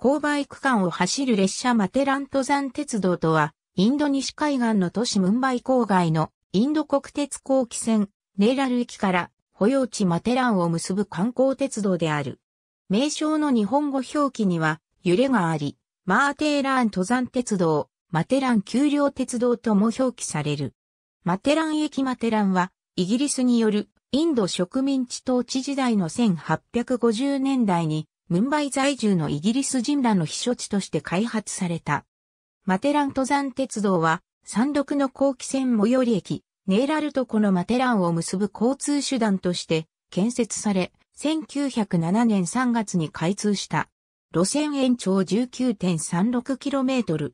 勾配区間を走る列車マテラン登山鉄道とは、インド西海岸の都市ムンバイ郊外のインド国鉄後期線、ネーラル駅から保養地マテランを結ぶ観光鉄道である。名称の日本語表記には揺れがあり、マーテーラーン登山鉄道、マテラン丘陵鉄道とも表記される。マテラン駅マテランは、イギリスによるインド植民地統治時代の1850年代にムンバイ在住のイギリス人らの避暑地として開発された。マテラン登山鉄道は、山麓の後期線最寄り駅、ネーラルとこのマテランを結ぶ交通手段として建設され、1907年3月に開通した。路線延長 19.36km。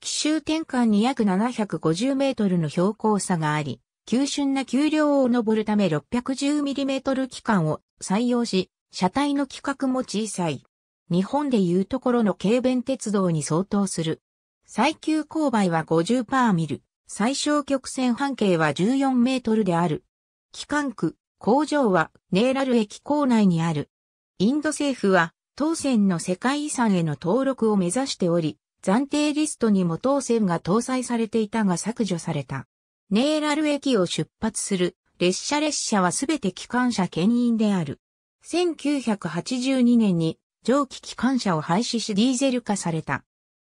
奇襲転換に約 750m の標高差があり、急峻な丘陵を登るため 610mm 機関を採用し、車体の規格も小さい。日本でいうところの軽便鉄道に相当する。最急勾配は50パーミル、最小曲線半径は14メートルである。機関区、工場はネーラル駅構内にある。インド政府は当線の世界遺産への登録を目指しており、暫定リストにも当線が搭載されていたが削除された。ネーラル駅を出発する列車列車はすべて機関車牽引である。1982年に蒸気機関車を廃止しディーゼル化された。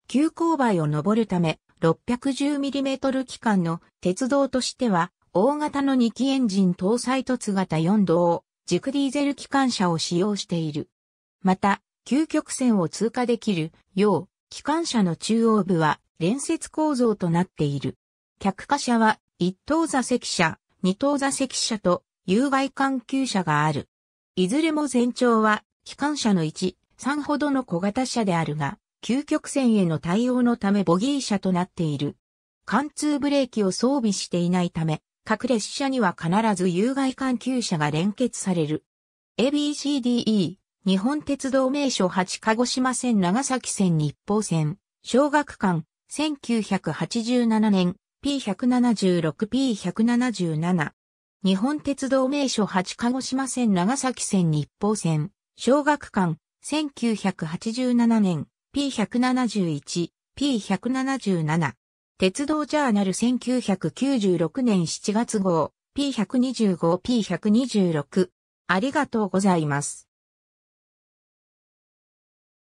急勾配を登るため 610mm 機関の鉄道としては大型の2機エンジン搭載凸型4動軸ディーゼル機関車を使用している。また、究極線を通過できるよう機関車の中央部は連接構造となっている。客貨車は1等座席車、2等座席車と有害関級車がある。いずれも全長は、機関車の1、3ほどの小型車であるが、究極線への対応のためボギー車となっている。貫通ブレーキを装備していないため、各列車には必ず有害関球車が連結される。ABCDE、日本鉄道名所8鹿児島線長崎線日報線、小学館、1987年、P176P177。日本鉄道名所8鹿児島線長崎線日報線、小学館、1987年、P171、P177。鉄道ジャーナル1996年7月号、P125、P126。ありがとうございます。